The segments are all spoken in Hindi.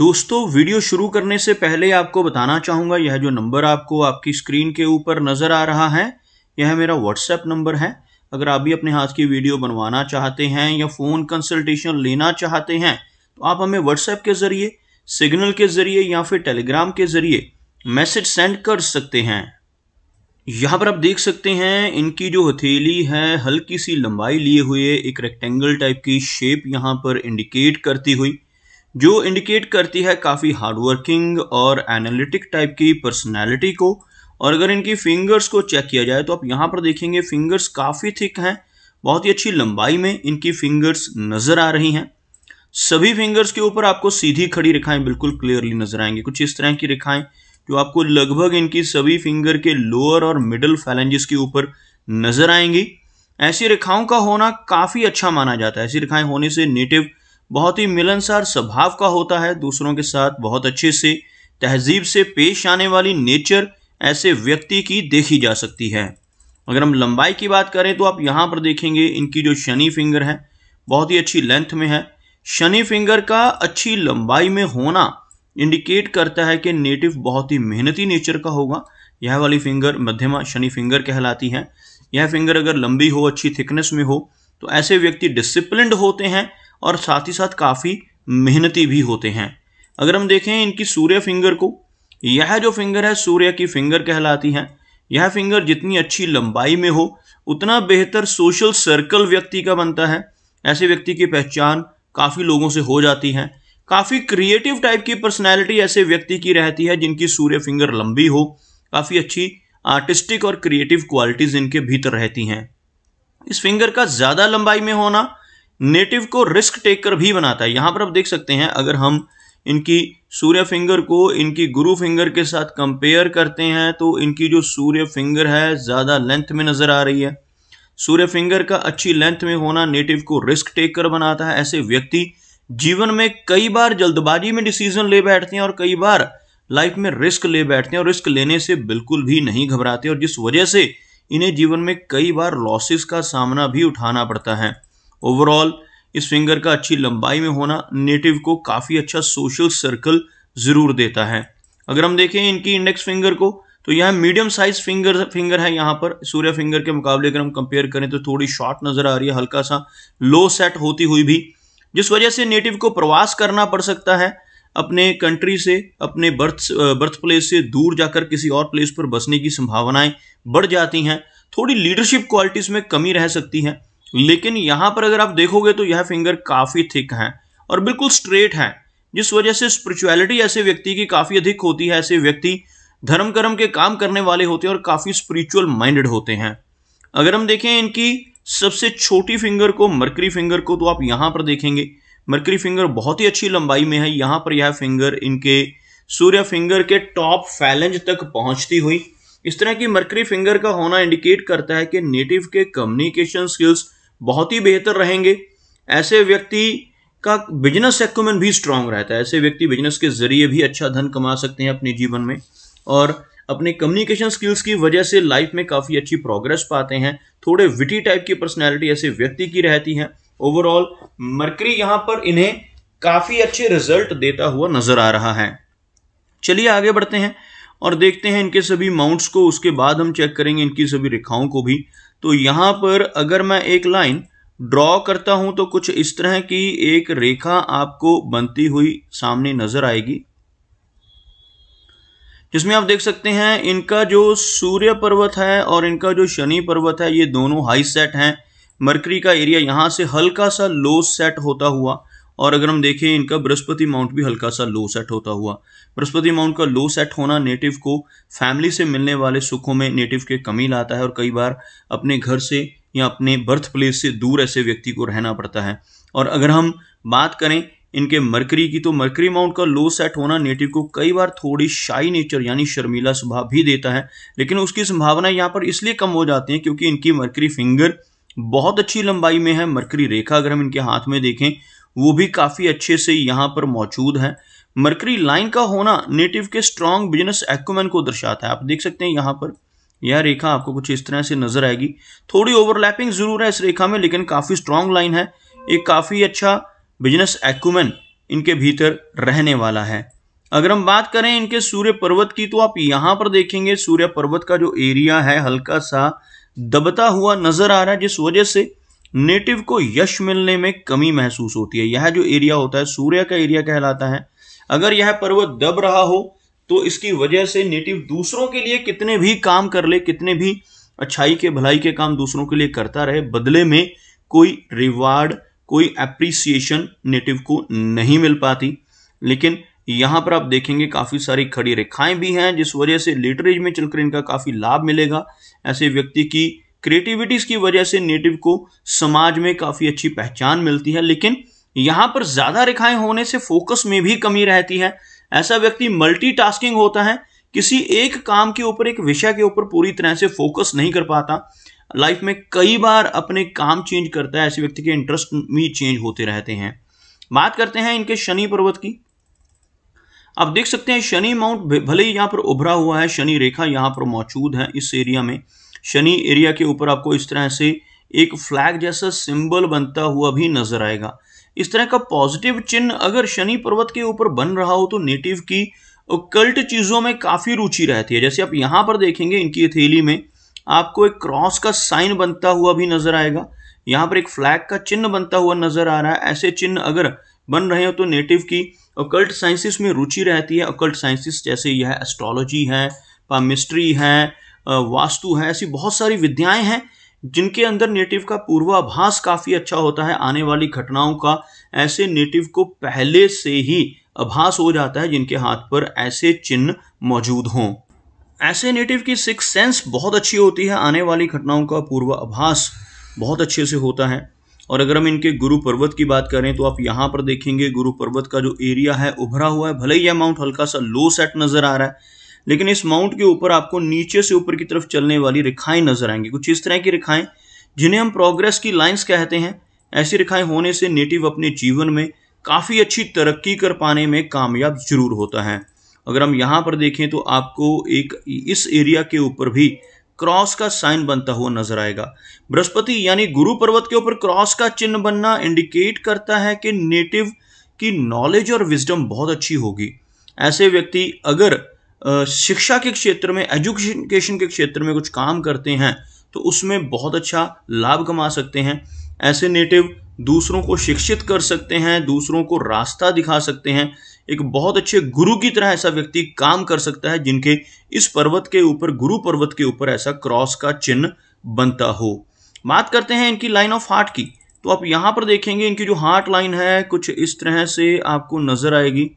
दोस्तों वीडियो शुरू करने से पहले आपको बताना चाहूँगा यह जो नंबर आपको आपकी स्क्रीन के ऊपर नज़र आ रहा है यह मेरा व्हाट्सएप नंबर है अगर आप भी अपने हाथ की वीडियो बनवाना चाहते हैं या फ़ोन कंसल्टेशन लेना चाहते हैं तो आप हमें व्हाट्सएप के ज़रिए सिग्नल के ज़रिए या फिर टेलीग्राम के ज़रिए मैसेज सेंड कर सकते हैं यहाँ पर आप देख सकते हैं इनकी जो हथेली है हल्की सी लंबाई लिए हुए एक रेक्टेंगल टाइप की शेप यहाँ पर इंडिकेट करती हुई जो इंडिकेट करती है काफ़ी हार्डवर्किंग और एनालिटिक टाइप की पर्सनैलिटी को और अगर इनकी फिंगर्स को चेक किया जाए तो आप यहाँ पर देखेंगे फिंगर्स काफ़ी थिक हैं बहुत ही अच्छी लंबाई में इनकी फिंगर्स नज़र आ रही हैं सभी फिंगर्स के ऊपर आपको सीधी खड़ी रेखाएं बिल्कुल क्लियरली नज़र आएंगी कुछ इस तरह की रेखाएं जो आपको लगभग इनकी सभी फिंगर के लोअर और मिडल फैलेंजेस के ऊपर नज़र आएंगी ऐसी रेखाओं का होना काफ़ी अच्छा माना जाता है ऐसी रेखाएं होने से नेटिव बहुत ही मिलनसार स्वभाव का होता है दूसरों के साथ बहुत अच्छे से तहजीब से पेश आने वाली नेचर ऐसे व्यक्ति की देखी जा सकती है अगर हम लंबाई की बात करें तो आप यहाँ पर देखेंगे इनकी जो शनि फिंगर है बहुत ही अच्छी लेंथ में है शनि फिंगर का अच्छी लंबाई में होना इंडिकेट करता है कि नेटिव बहुत ही मेहनती नेचर का होगा यह वाली फिंगर मध्यमा शनि फिंगर कहलाती है यह फिंगर अगर लंबी हो अच्छी थिकनेस में हो तो ऐसे व्यक्ति डिसिप्लिनड होते हैं और साथ ही साथ काफ़ी मेहनती भी होते हैं अगर हम देखें इनकी सूर्य फिंगर को यह जो फिंगर है सूर्य की फिंगर कहलाती है यह फिंगर जितनी अच्छी लंबाई में हो उतना बेहतर सोशल सर्कल व्यक्ति का बनता है ऐसे व्यक्ति की पहचान काफ़ी लोगों से हो जाती है काफ़ी क्रिएटिव टाइप की पर्सनैलिटी ऐसे व्यक्ति की रहती है जिनकी सूर्य फिंगर लंबी हो काफ़ी अच्छी आर्टिस्टिक और क्रिएटिव क्वालिटीज़ इनके भीतर रहती हैं इस फिंगर का ज़्यादा लंबाई में होना नेटिव को रिस्क टेकर भी बनाता है यहाँ पर आप देख सकते हैं अगर हम इनकी सूर्य फिंगर को इनकी गुरु फिंगर के साथ कंपेयर करते हैं तो इनकी जो सूर्य फिंगर है ज़्यादा लेंथ में नज़र आ रही है सूर्य फिंगर का अच्छी लेंथ में होना नेटिव को रिस्क टेकर बनाता है ऐसे व्यक्ति जीवन में कई बार जल्दबाजी में डिसीजन ले बैठते हैं और कई बार लाइफ में रिस्क ले बैठते हैं और रिस्क लेने से बिल्कुल भी नहीं घबराते और जिस वजह से इन्हें जीवन में कई बार लॉसेस का सामना भी उठाना पड़ता है ओवरऑल इस फिंगर का अच्छी लंबाई में होना नेटिव को काफ़ी अच्छा सोशल सर्कल ज़रूर देता है अगर हम देखें इनकी इंडेक्स फिंगर को तो यह मीडियम साइज फिंगर फिंगर है यहाँ पर सूर्य फिंगर के मुकाबले अगर हम कंपेयर करें तो थोड़ी शॉर्ट नज़र आ रही है हल्का सा लो सेट होती हुई भी जिस वजह से नेटिव को प्रवास करना पड़ सकता है अपने कंट्री से अपने बर्थ बर्थ प्लेस से दूर जाकर किसी और प्लेस पर बसने की संभावनाएं बढ़ जाती हैं थोड़ी लीडरशिप क्वालिटीज़ में कमी रह सकती है लेकिन यहाँ पर अगर आप देखोगे तो यह फिंगर काफ़ी थिक है और बिल्कुल स्ट्रेट है जिस वजह से स्पिरिचुअलिटी ऐसे व्यक्ति की काफ़ी अधिक होती है ऐसे व्यक्ति धर्म कर्म के काम करने वाले होते हैं और काफ़ी स्पिरिचुअल माइंडेड होते हैं अगर हम देखें इनकी सबसे छोटी फिंगर को मरकरी फिंगर को तो आप यहाँ पर देखेंगे मरकरी फिंगर बहुत ही अच्छी लंबाई में है यहां पर यह फिंगर इनके सूर्य फिंगर के टॉप फैलेंज तक पहुंचती हुई इस तरह की मरकरी फिंगर का होना इंडिकेट करता है कि नेटिव के कम्युनिकेशन स्किल्स बहुत ही बेहतर रहेंगे ऐसे व्यक्ति का बिजनेस एक्मेंट भी स्ट्रांग रहता है ऐसे व्यक्ति बिजनेस के जरिए भी अच्छा धन कमा सकते हैं अपने जीवन में और अपने कम्युनिकेशन स्किल्स की वजह से लाइफ में काफ़ी अच्छी प्रोग्रेस पाते हैं थोड़े विटी टाइप की पर्सनैलिटी ऐसे व्यक्ति की रहती है ओवरऑल मरकरी यहाँ पर इन्हें काफ़ी अच्छे रिजल्ट देता हुआ नजर आ रहा है चलिए आगे बढ़ते हैं और देखते हैं इनके सभी माउंट्स को उसके बाद हम चेक करेंगे इनकी सभी रेखाओं को भी तो यहाँ पर अगर मैं एक लाइन ड्रॉ करता हूँ तो कुछ इस तरह की एक रेखा आपको बनती हुई सामने नजर आएगी जिसमें आप देख सकते हैं इनका जो सूर्य पर्वत है और इनका जो शनि पर्वत है ये दोनों हाई सेट हैं मरकरी का एरिया यहाँ से हल्का सा लो सेट होता हुआ और अगर हम देखें इनका बृहस्पति माउंट भी हल्का सा लो सेट होता हुआ बृहस्पति माउंट का लो सेट होना नेटिव को फैमिली से मिलने वाले सुखों में नेटिव के कमी लाता है और कई बार अपने घर से या अपने बर्थ प्लेस से दूर ऐसे व्यक्ति को रहना पड़ता है और अगर हम बात करें इनके मरकरी की तो मरकरी माउंट का लो सेट होना नेटिव को कई बार थोड़ी शाई नेचर यानी शर्मीला स्वभाव भी देता है लेकिन उसकी संभावना यहाँ पर इसलिए कम हो जाती है क्योंकि इनकी मरकरी फिंगर बहुत अच्छी लंबाई में है मरकरी रेखा अगर हम इनके हाथ में देखें वो भी काफ़ी अच्छे से यहाँ पर मौजूद हैं मरकरी लाइन का होना नेटिव के स्ट्रॉन्ग बिजनेस एक्मेन को दर्शाता है आप देख सकते हैं यहाँ पर यह रेखा आपको कुछ इस तरह से नजर आएगी थोड़ी ओवरलैपिंग जरूर है इस रेखा में लेकिन काफ़ी स्ट्रांग लाइन है एक काफ़ी अच्छा बिजनेस एक्मेन इनके भीतर रहने वाला है अगर हम बात करें इनके सूर्य पर्वत की तो आप यहाँ पर देखेंगे सूर्य पर्वत का जो एरिया है हल्का सा दबता हुआ नजर आ रहा है जिस वजह से नेटिव को यश मिलने में कमी महसूस होती है यह जो एरिया होता है सूर्य का एरिया कहलाता है अगर यह पर्वत दब रहा हो तो इसकी वजह से नेटिव दूसरों के लिए कितने भी काम कर ले कितने भी अच्छाई के भलाई के काम दूसरों के लिए करता रहे बदले में कोई रिवार्ड कोई एप्रिसिएशन नेटिव को नहीं मिल पाती लेकिन यहां पर आप देखेंगे काफ़ी सारी खड़ी रेखाएं भी हैं जिस वजह से लिटरेज में चलकर इनका काफ़ी लाभ मिलेगा ऐसे व्यक्ति की क्रिएटिविटीज़ की वजह से नेटिव को समाज में काफ़ी अच्छी पहचान मिलती है लेकिन यहां पर ज़्यादा रेखाएं होने से फोकस में भी कमी रहती है ऐसा व्यक्ति मल्टीटास्किंग होता है किसी एक काम के ऊपर एक विषय के ऊपर पूरी तरह से फोकस नहीं कर पाता लाइफ में कई बार अपने काम चेंज करता है ऐसे व्यक्ति के इंटरेस्ट भी चेंज होते रहते हैं बात करते हैं इनके शनि पर्वत की आप देख सकते हैं शनि माउंट भले ही यहां पर उभरा हुआ है शनि रेखा यहां पर मौजूद है इस एरिया में शनि एरिया के ऊपर आपको इस तरह से एक फ्लैग जैसा सिंबल बनता हुआ भी नजर आएगा इस तरह का पॉजिटिव चिन्ह अगर शनि पर्वत के ऊपर बन रहा हो तो नेटिव की कल्ट चीज़ों में काफ़ी रुचि रहती है जैसे आप यहाँ पर देखेंगे इनकी थैली में आपको एक क्रॉस का साइन बनता हुआ भी नजर आएगा यहाँ पर एक फ्लैग का चिन्ह बनता हुआ नजर आ रहा है ऐसे चिन्ह अगर बन रहे हो तो नेटिव की अकल्ट साइंसिस में रुचि रहती है अकल्ट साइंसिस जैसे यह एस्ट्रोलॉजी है पामिस्ट्री है वास्तु है ऐसी बहुत सारी विद्याएं हैं जिनके अंदर नेटिव का पूर्वाभास काफ़ी अच्छा होता है आने वाली घटनाओं का ऐसे नेटिव को पहले से ही आभास हो जाता है जिनके हाथ पर ऐसे चिन्ह मौजूद हों ऐसे नेटिव की सिक्स सेंस बहुत अच्छी होती है आने वाली घटनाओं का पूर्वाभास बहुत अच्छे से होता है और अगर हम इनके गुरु पर्वत की बात करें तो आप यहाँ पर देखेंगे गुरु पर्वत का जो एरिया है उभरा हुआ है भले ही यह अमाउंट हल्का सा लो सेट नज़र आ रहा है लेकिन इस माउंट के ऊपर आपको नीचे से ऊपर की तरफ चलने वाली रेखाएं नजर आएंगी कुछ इस तरह की रेखाएं जिन्हें हम प्रोग्रेस की लाइंस कहते हैं ऐसी रेखाएं होने से नेटिव अपने जीवन में काफ़ी अच्छी तरक्की कर पाने में कामयाब जरूर होता है अगर हम यहाँ पर देखें तो आपको एक इस एरिया के ऊपर भी क्रॉस का साइन बनता हुआ नजर आएगा बृहस्पति यानी गुरु पर्वत के ऊपर क्रॉस का चिन्ह बनना इंडिकेट करता है कि नेटिव की नॉलेज और विजडम बहुत अच्छी होगी ऐसे व्यक्ति अगर शिक्षा के क्षेत्र में एजुकेशन के क्षेत्र में कुछ काम करते हैं तो उसमें बहुत अच्छा लाभ कमा सकते हैं ऐसे नेटिव दूसरों को शिक्षित कर सकते हैं दूसरों को रास्ता दिखा सकते हैं एक बहुत अच्छे गुरु की तरह ऐसा व्यक्ति काम कर सकता है जिनके इस पर्वत के ऊपर गुरु पर्वत के ऊपर ऐसा क्रॉस का चिन्ह बनता हो बात करते हैं इनकी लाइन ऑफ हार्ट की तो आप यहाँ पर देखेंगे इनकी जो हार्ट लाइन है कुछ इस तरह से आपको नज़र आएगी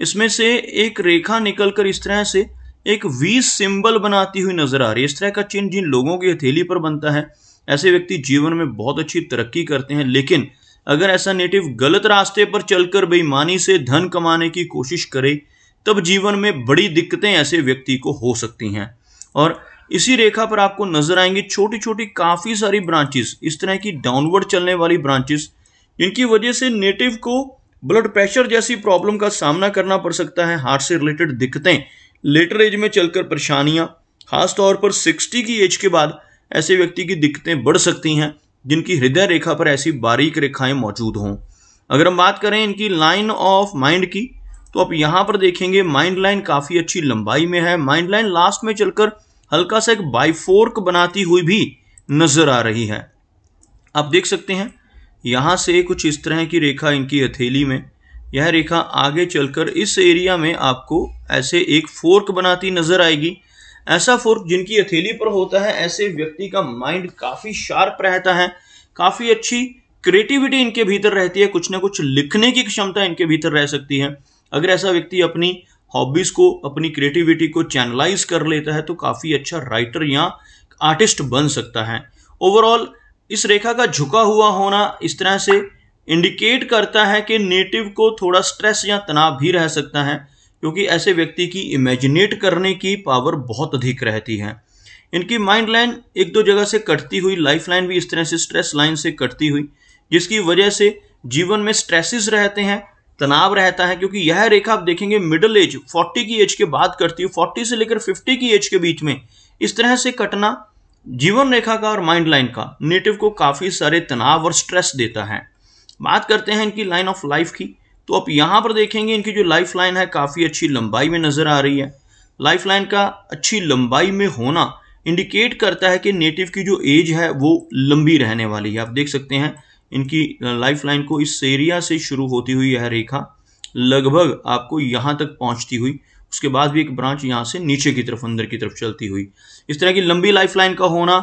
इसमें से एक रेखा निकलकर इस तरह से एक वी सिंबल बनाती हुई नजर आ रही है इस तरह का चिन्ह जिन लोगों की हथेली पर बनता है ऐसे व्यक्ति जीवन में बहुत अच्छी तरक्की करते हैं लेकिन अगर ऐसा नेटिव गलत रास्ते पर चलकर बेईमानी से धन कमाने की कोशिश करे तब जीवन में बड़ी दिक्कतें ऐसे व्यक्ति को हो सकती हैं और इसी रेखा पर आपको नजर आएंगी छोटी छोटी काफ़ी सारी ब्रांचेस इस तरह की डाउनवर्ड चलने वाली ब्रांचेस जिनकी वजह से नेटिव को ब्लड प्रेशर जैसी प्रॉब्लम का सामना करना पड़ सकता है हार्ट से रिलेटेड दिक्कतें लेटर एज में चलकर परेशानियां खासतौर पर सिक्सटी की एज के बाद ऐसे व्यक्ति की दिक्कतें बढ़ सकती हैं जिनकी हृदय रेखा पर ऐसी बारीक रेखाएं मौजूद हों अगर हम बात करें इनकी लाइन ऑफ माइंड की तो आप यहाँ पर देखेंगे माइंड लाइन काफ़ी अच्छी लंबाई में है माइंड लाइन लास्ट में चलकर हल्का सा एक बाइफोर्क बनाती हुई भी नजर आ रही है आप देख सकते हैं यहाँ से कुछ इस तरह की रेखा इनकी हथेली में यह रेखा आगे चलकर इस एरिया में आपको ऐसे एक फोर्क बनाती नजर आएगी ऐसा फोर्क जिनकी हथेली पर होता है ऐसे व्यक्ति का माइंड काफ़ी शार्प रहता है काफ़ी अच्छी क्रिएटिविटी इनके भीतर रहती है कुछ ना कुछ लिखने की क्षमता इनके भीतर रह सकती है अगर ऐसा व्यक्ति अपनी हॉबीज़ को अपनी क्रिएटिविटी को चैनलाइज कर लेता है तो काफ़ी अच्छा राइटर या आर्टिस्ट बन सकता है ओवरऑल इस रेखा का झुका हुआ होना इस तरह से इंडिकेट करता है कि नेटिव को थोड़ा स्ट्रेस या तनाव भी रह सकता है क्योंकि ऐसे व्यक्ति की इमेजिनेट करने की पावर बहुत अधिक रहती है इनकी माइंड लाइन एक दो जगह से कटती हुई लाइफ लाइन भी इस तरह से स्ट्रेस लाइन से कटती हुई जिसकी वजह से जीवन में स्ट्रेसेस रहते हैं तनाव रहता है क्योंकि यह रेखा आप देखेंगे मिडिल एज 40 की एज के बाद करती हूँ 40 से लेकर 50 की एज के बीच में इस तरह से कटना जीवन रेखा का और माइंड लाइन का नेटिव को काफ़ी सारे तनाव और स्ट्रेस देता है बात करते हैं इनकी लाइन ऑफ लाइफ की तो आप यहाँ पर देखेंगे इनकी जो लाइफ लाइन है काफ़ी अच्छी लंबाई में नज़र आ रही है लाइफ लाइन का अच्छी लंबाई में होना इंडिकेट करता है कि नेटिव की जो एज है वो लंबी रहने वाली है आप देख सकते हैं इनकी लाइफ लाइन को इस एरिया से शुरू होती हुई यह रेखा लगभग आपको यहाँ तक पहुँचती हुई उसके बाद भी एक ब्रांच यहाँ से नीचे की तरफ अंदर की तरफ चलती हुई इस तरह की लंबी लाइफलाइन का होना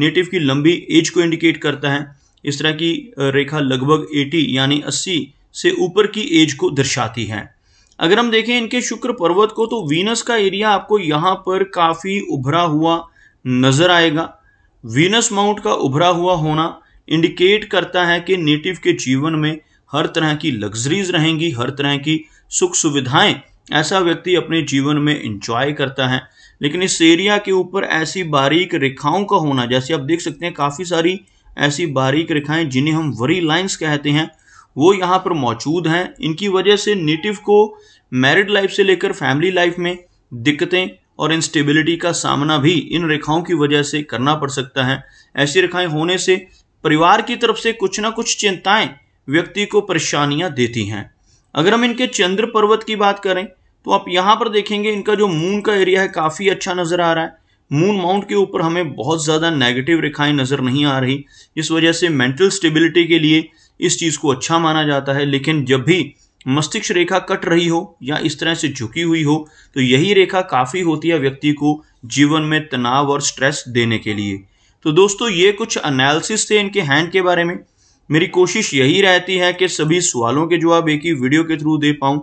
नेटिव की लंबी एज को इंडिकेट करता है इस तरह की रेखा लगभग 80 यानी 80 से ऊपर की एज को दर्शाती है अगर हम देखें इनके शुक्र पर्वत को तो वीनस का एरिया आपको यहाँ पर काफ़ी उभरा हुआ नज़र आएगा वीनस माउंट का उभरा हुआ होना इंडिकेट करता है कि नेटिव के जीवन में हर तरह की लग्जरीज रहेंगी हर तरह की सुख सुविधाएं ऐसा व्यक्ति अपने जीवन में इंजॉय करता है लेकिन इस एरिया के ऊपर ऐसी बारीक रेखाओं का होना जैसे आप देख सकते हैं काफ़ी सारी ऐसी बारीक रेखाएं जिन्हें हम वरी लाइंस कहते हैं वो यहाँ पर मौजूद हैं इनकी वजह से नेटिव को मैरिड लाइफ से लेकर फैमिली लाइफ में दिक्कतें और इंस्टेबिलिटी का सामना भी इन रेखाओं की वजह से करना पड़ सकता है ऐसी रेखाएं होने से परिवार की तरफ से कुछ ना कुछ चिंताएं व्यक्ति को परेशानियां देती हैं अगर हम इनके चंद्र पर्वत की बात करें तो आप यहाँ पर देखेंगे इनका जो मून का एरिया है काफ़ी अच्छा नज़र आ रहा है मून माउंट के ऊपर हमें बहुत ज़्यादा नेगेटिव रेखाएं नज़र नहीं आ रही इस वजह से मेंटल स्टेबिलिटी के लिए इस चीज़ को अच्छा माना जाता है लेकिन जब भी मस्तिष्क रेखा कट रही हो या इस तरह से झुकी हुई हो तो यही रेखा काफ़ी होती है व्यक्ति को जीवन में तनाव और स्ट्रेस देने के लिए तो दोस्तों ये कुछ अनालिसिस थे इनके हैंड के बारे में मेरी कोशिश यही रहती है कि सभी सवालों के जवाब एक ही वीडियो के थ्रू दे पाऊँ